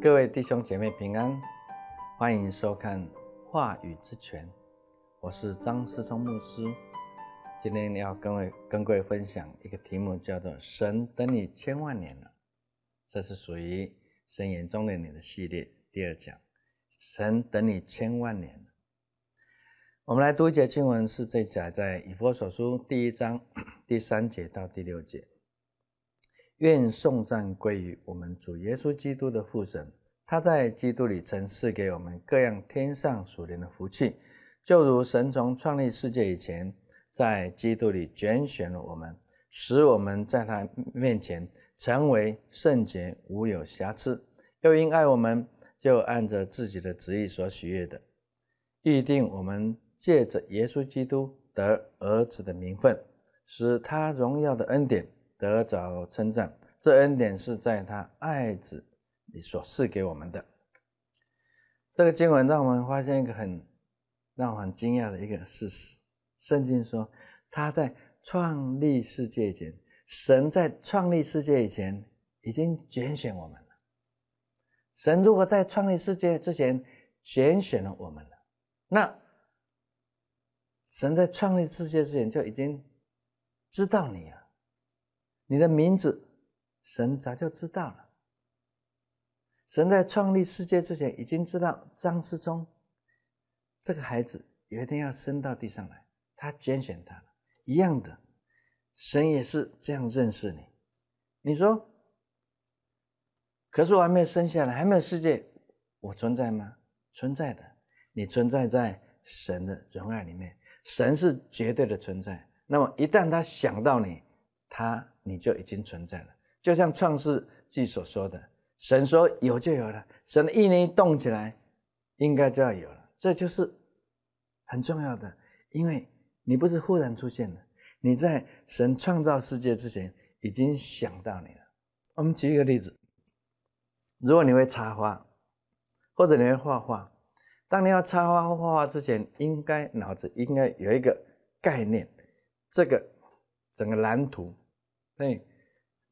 各位弟兄姐妹平安，欢迎收看《话语之泉》，我是张思聪牧师。今天要跟位跟各位分享一个题目，叫做“神等你千万年了”，这是属于神眼中的你”的系列第二讲，“神等你千万年了”。我们来读一节经文，是这载在以弗所书第一章 第三节到第六节。愿颂赞归于我们主耶稣基督的父神，他在基督里曾赐给我们各样天上属灵的福气，就如神从创立世界以前。在基督里拣选了我们，使我们在他面前成为圣洁，无有瑕疵。又因爱我们，就按着自己的旨意所喜悦的，预定我们借着耶稣基督得儿子的名分，使他荣耀的恩典得着称赞。这恩典是在他爱子里所赐给我们的。这个经文让我们发现一个很让我很惊讶的一个事实。圣经说，他在创立世界以前，神在创立世界以前已经拣选我们了。神如果在创立世界之前拣选了我们了，那神在创立世界之前就已经知道你了，你的名字神早就知道了。神在创立世界之前已经知道张思聪这个孩子有一天要生到地上来。他拣选他了，一样的，神也是这样认识你。你说，可是我还没有生下来，还没有世界，我存在吗？存在的，你存在在神的仁爱里面。神是绝对的存在，那么一旦他想到你，他你就已经存在了。就像创世纪所说的，神说有就有了，神一念动起来，应该就要有了。这就是很重要的，因为。你不是忽然出现的，你在神创造世界之前已经想到你了。我们举一个例子：如果你会插花，或者你会画画，当你要插花或画画之前，应该脑子应该有一个概念，这个整个蓝图，对，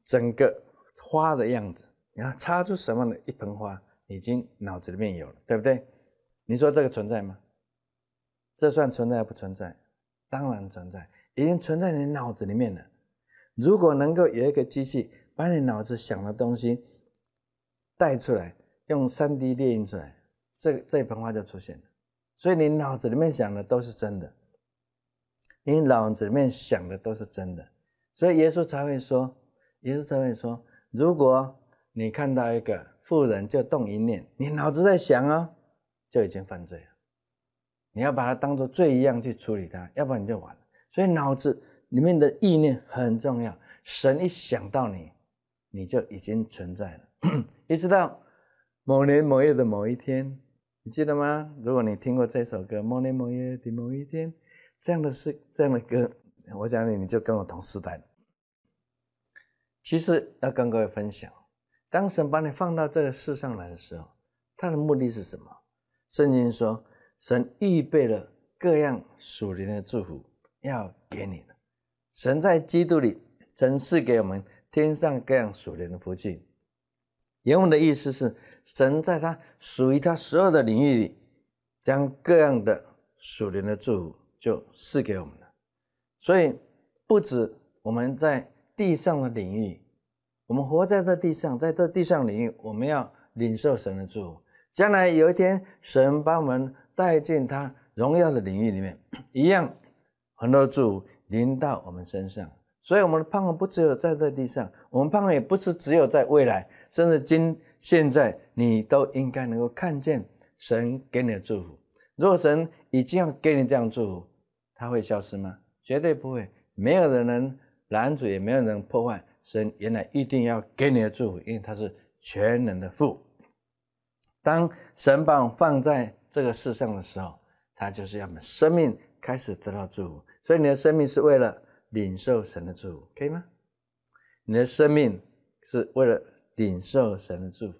整个花的样子，你要插出什么样的一盆花，已经脑子里面有了，对不对？你说这个存在吗？这算存在不存在？当然存在，已经存在你脑子里面了。如果能够有一个机器把你脑子想的东西带出来，用三 D 电印出来，这这一盆花就出现了。所以你脑子里面想的都是真的，你脑子里面想的都是真的。所以耶稣才会说，耶稣才会说，如果你看到一个富人就动一念，你脑子在想啊，就已经犯罪了。你要把它当做罪一样去处理它，要不然你就完了。所以脑子里面的意念很重要。神一想到你，你就已经存在了。一直到某年某月的某一天，你记得吗？如果你听过这首歌《某年某月的某一天》，这样的事这样的歌，我想你你就跟我同时代。其实要跟各位分享，当神把你放到这个世上来的时候，他的目的是什么？圣经说。神预备了各样属灵的祝福要给你了。神在基督里，曾赐给我们天上各样属灵的福气。原文的意思是，神在他属于他所有的领域里，将各样的属灵的祝福就赐给我们了。所以，不止我们在地上的领域，我们活在这地上，在这地上领域，我们要领受神的祝福。将来有一天，神把我们。带进他荣耀的领域里面，一样很多祝福临到我们身上。所以我们的盼望不只有在在地上，我们盼望也不是只有在未来，甚至今现在，你都应该能够看见神给你的祝福。如果神已经要给你这样祝福，他会消失吗？绝对不会。没有人能拦阻，也没有人破坏神原来一定要给你的祝福，因为他是全能的父。当神把放在这个世上的时候，他就是要么生命开始得到祝福。所以你的生命是为了领受神的祝福，可以吗？你的生命是为了领受神的祝福。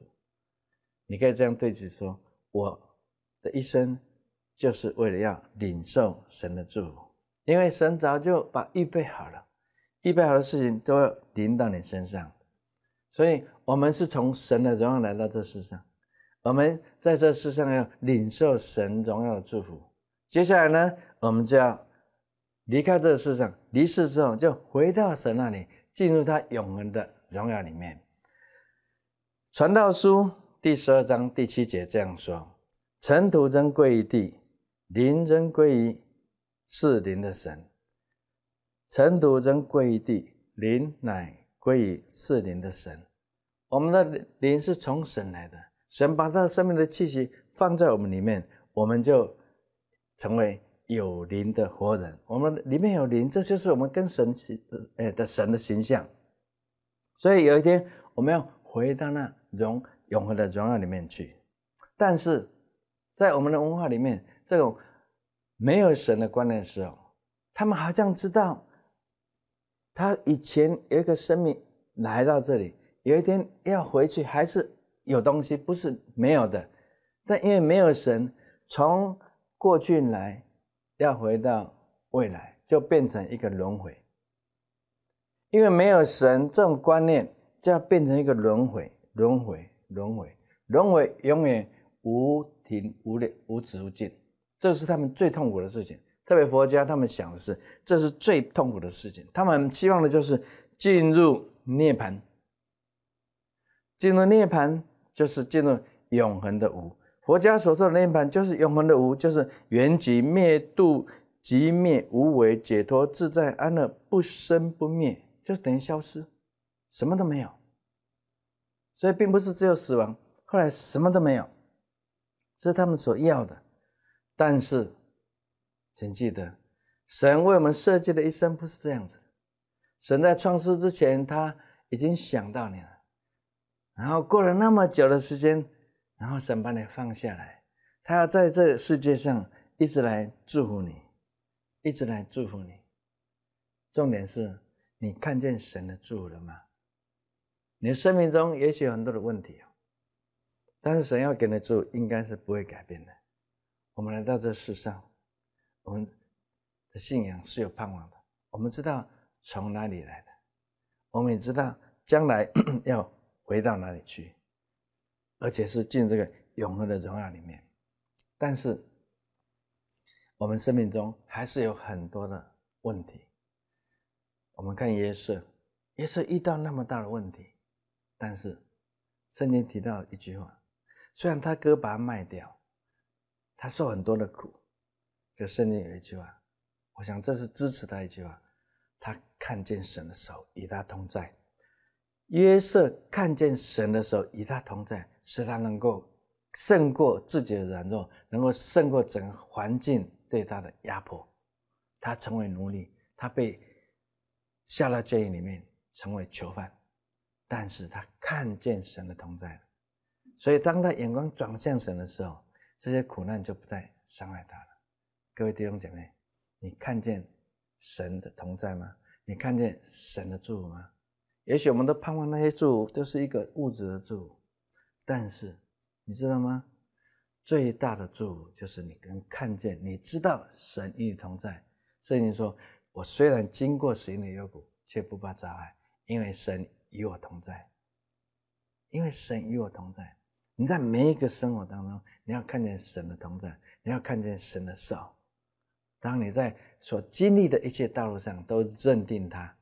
你可以这样对自己说：我的一生就是为了要领受神的祝福，因为神早就把预备好了，预备好的事情都要临到你身上。所以，我们是从神的荣耀来到这世上。我们在这世上要领受神荣耀的祝福。接下来呢，我们就要离开这个世上，离世之后就回到神那里，进入他永恒的荣耀里面。传道书第十二章第七节这样说：“尘土真归于地，灵真归于是灵的神。尘土真归于地，灵乃归于是灵的神。我们的灵是从神来的。”神把他生命的气息放在我们里面，我们就成为有灵的活人。我们里面有灵，这就是我们跟神，哎的神的形象。所以有一天我们要回到那荣永恒的荣耀里面去。但是，在我们的文化里面，这种没有神的观念的时候，他们好像知道，他以前有一个生命来到这里，有一天要回去，还是。有东西不是没有的，但因为没有神，从过去来，要回到未来，就变成一个轮回。因为没有神这种观念，就要变成一个轮回，轮回，轮回，轮回，永远无停、无了、无止、无尽。这是他们最痛苦的事情。特别佛家，他们想的是这是最痛苦的事情。他们期望的就是进入涅槃，进入涅槃。就是进入永恒的无，佛家所说的涅盘，就是永恒的无，就是缘寂灭度即灭无为解脱自在安乐不生不灭，就是等于消失，什么都没有。所以，并不是只有死亡，后来什么都没有，这是他们所要的。但是，请记得，神为我们设计的一生不是这样子。的。神在创世之前，他已经想到你了。然后过了那么久的时间，然后神把你放下来，他要在这世界上一直来祝福你，一直来祝福你。重点是你看见神的祝福了吗？你的生命中也许有很多的问题哦，但是神要给的祝福应该是不会改变的。我们来到这世上，我们的信仰是有盼望的。我们知道从哪里来的，我们也知道将来 要。回到哪里去？而且是进这个永恒的荣耀里面。但是我们生命中还是有很多的问题。我们看耶稣，耶稣遇到那么大的问题，但是圣经提到一句话：虽然他哥把他卖掉，他受很多的苦，可圣经有一句话，我想这是支持他一句话：他看见神的手与他同在。约瑟看见神的时候，与他同在，使他能够胜过自己的软弱，能够胜过整个环境对他的压迫。他成为奴隶，他被下到监狱里面，成为囚犯。但是他看见神的同在了，所以当他眼光转向神的时候，这些苦难就不再伤害他了。各位弟兄姐妹，你看见神的同在吗？你看见神的祝福吗？也许我们都盼望那些福都是一个物质的福，但是你知道吗？最大的福就是你跟看见，你知道神与你同在。圣经说：“我虽然经过水里幽谷，却不怕障碍，因为神与我同在。因为神与我同在，你在每一个生活当中，你要看见神的同在，你要看见神的手。当你在所经历的一切道路上都认定他，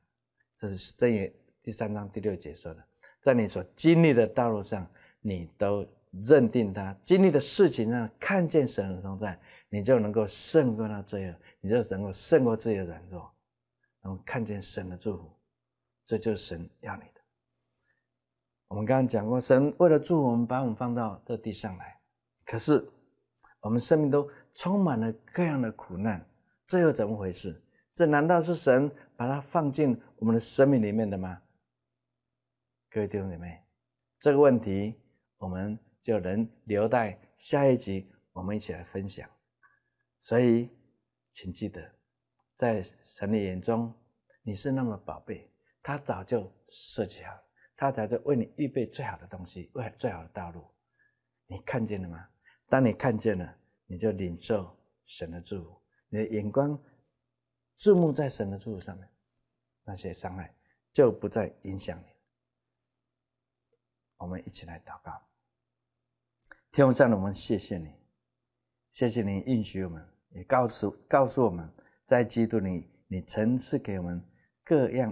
这是真言。”第三章第六节说的，在你所经历的道路上，你都认定他经历的事情上看见神的存在，你就能够胜过那罪恶，你就能够胜过自己的软弱，然后看见神的祝福，这就是神要你的。我们刚刚讲过，神为了祝福我们，把我们放到这地上来，可是我们生命都充满了各样的苦难，这又怎么回事？这难道是神把它放进我们的生命里面的吗？各位弟兄姐妹，这个问题我们就能留待下一集，我们一起来分享。所以，请记得，在神的眼中你是那么宝贝，他早就设计好，他早就为你预备最好的东西，未来最好的道路。你看见了吗？当你看见了，你就领受神的祝福。你的眼光注目在神的祝福上面，那些伤害就不再影响你。我们一起来祷告，天父上的我们谢谢你，谢谢你允许我们，也告诉告诉我们，在基督里，你曾赐给我们各样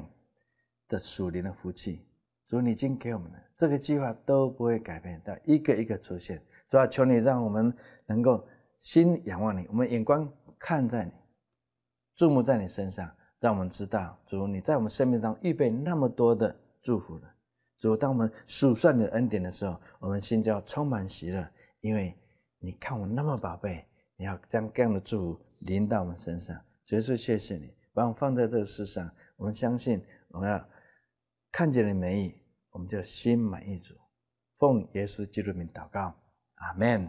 的属灵的福气。主，你已经给我们了，这个计划都不会改变的，一个一个出现。主要求你让我们能够心仰望你，我们眼光看在你，注目在你身上，让我们知道主你在我们生命当中预备那么多的祝福了。主，当我们数算你的恩典的时候，我们心就要充满喜乐，因为你看我那么宝贝，你要将各样的祝福临到我们身上。所以说，谢谢你把我放在这个世上，我们相信我们要看见你美意，我们就心满意足。奉耶稣基督名祷告，阿门。